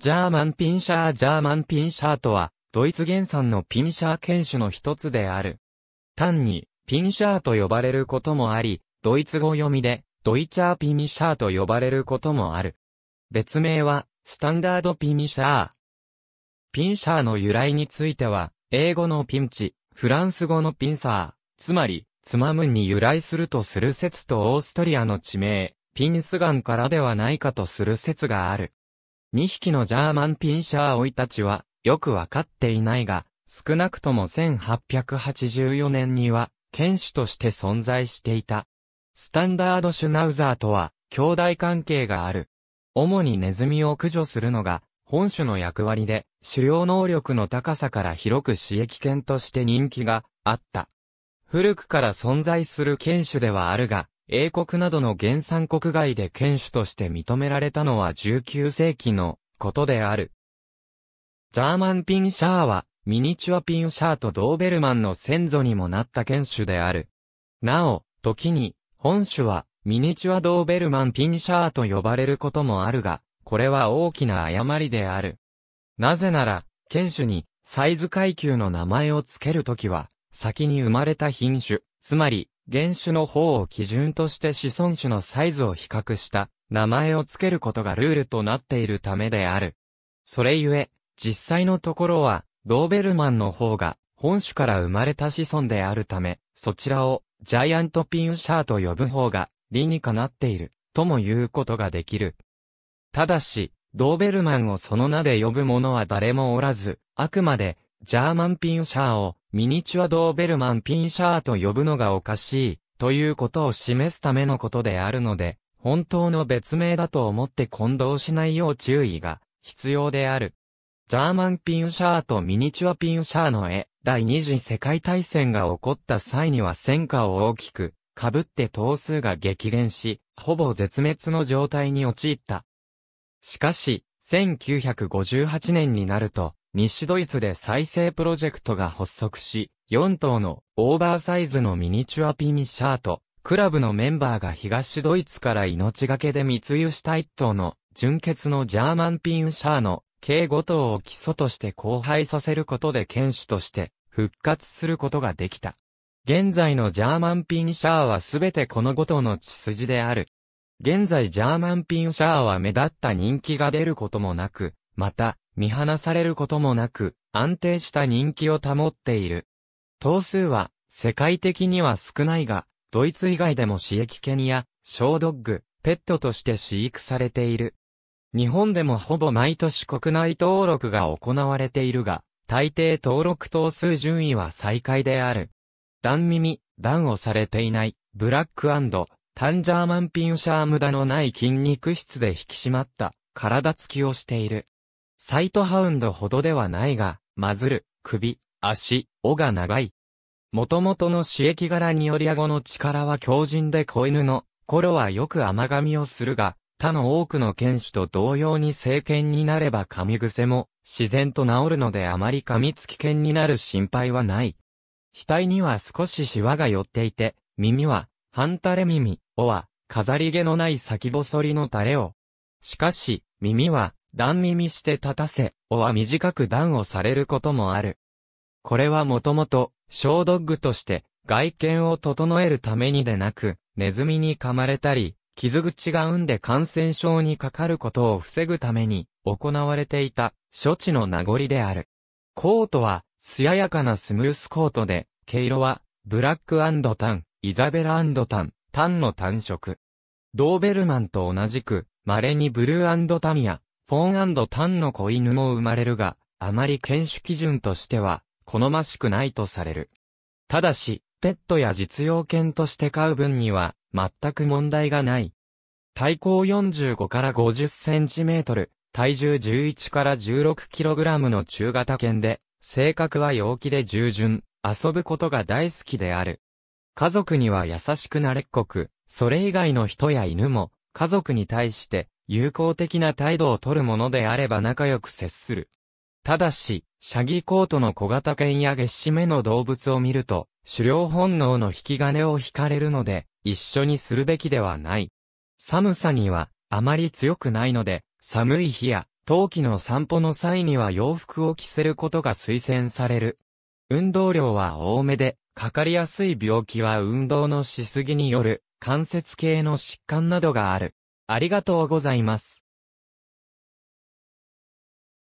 ジャーマンピンシャージャーマンピンシャーとは、ドイツ原産のピンシャー犬種の一つである。単に、ピンシャーと呼ばれることもあり、ドイツ語読みで、ドイチャーピミシャーと呼ばれることもある。別名は、スタンダードピミシャー。ピンシャーの由来については、英語のピンチ、フランス語のピンサー、つまり、つまむに由来するとする説とオーストリアの地名、ピンスガンからではないかとする説がある。2匹のジャーマンピンシャー老いたちは、よくわかっていないが、少なくとも1884年には、犬種として存在していた。スタンダードシュナウザーとは、兄弟関係がある。主にネズミを駆除するのが、本種の役割で、狩猟能力の高さから広く刺激犬として人気があった。古くから存在する犬種ではあるが、英国などの原産国外で犬種として認められたのは19世紀のことである。ジャーマンピンシャーは、ミニチュアピンシャーとドーベルマンの先祖にもなった犬種である。なお、時に、本種は、ミニチュアドーベルマンピンシャーと呼ばれることもあるが、これは大きな誤りである。なぜなら、犬種に、サイズ階級の名前を付けるときは、先に生まれた品種、つまり、原種の方を基準として子孫種のサイズを比較した名前を付けることがルールとなっているためである。それゆえ、実際のところは、ドーベルマンの方が本種から生まれた子孫であるため、そちらをジャイアントピンシャーと呼ぶ方が理にかなっている、とも言うことができる。ただし、ドーベルマンをその名で呼ぶ者は誰もおらず、あくまで、ジャーマンピンシャーを、ミニチュアドーベルマンピンシャーと呼ぶのがおかしい、ということを示すためのことであるので、本当の別名だと思って混同しないよう注意が必要である。ジャーマンピンシャーとミニチュアピンシャーの絵、第二次世界大戦が起こった際には戦火を大きく、被って頭数が激減し、ほぼ絶滅の状態に陥った。しかし、1958年になると、西ドイツで再生プロジェクトが発足し、4頭のオーバーサイズのミニチュアピミシャーと、クラブのメンバーが東ドイツから命がけで密輸した1頭の純血のジャーマンピンシャーの計5頭を基礎として交配させることで犬種として復活することができた。現在のジャーマンピンシャーはすべてこの5頭の血筋である。現在ジャーマンピンシャーは目立った人気が出ることもなく、また、見放されることもなく、安定した人気を保っている。頭数は、世界的には少ないが、ドイツ以外でも刺激犬や、小ドッグ、ペットとして飼育されている。日本でもほぼ毎年国内登録が行われているが、大抵登録頭数順位は最下位である。ダ耳、ダをされていない、ブラックタンジャーマンピンシャー無駄のない筋肉質で引き締まった、体つきをしている。サイトハウンドほどではないが、マズル、首、足、尾が長い。元々の刺激柄により顎の力は強靭で子犬の頃はよく甘噛みをするが、他の多くの犬種と同様に成犬になれば噛み癖も自然と治るのであまり噛みつき犬になる心配はない。額には少しシワが寄っていて、耳は半垂れ耳、尾は飾り毛のない先細りの垂れを。しかし、耳は段耳して立たせ、尾は短く段をされることもある。これはもともと、小ドッグとして、外見を整えるためにでなく、ネズミに噛まれたり、傷口が生んで感染症にかかることを防ぐために、行われていた、処置の名残である。コートは、艶やかなスムースコートで、毛色は、ブラックタン、イザベラタン、タンの単色。ドーベルマンと同じく、稀にブルータミア、フォンタンの子犬も生まれるが、あまり犬種基準としては、好ましくないとされる。ただし、ペットや実用犬として飼う分には、全く問題がない。体高45から50センチメートル、体重11から16キログラムの中型犬で、性格は陽気で従順、遊ぶことが大好きである。家族には優しくなれっこく、それ以外の人や犬も、家族に対して、友好的な態度をとるものであれば仲良く接する。ただし、シャギコートの小型犬や月締めの動物を見ると、狩猟本能の引き金を引かれるので、一緒にするべきではない。寒さには、あまり強くないので、寒い日や、冬季の散歩の際には洋服を着せることが推薦される。運動量は多めで、かかりやすい病気は運動のしすぎによる関節系の疾患などがある。ありがとうございます。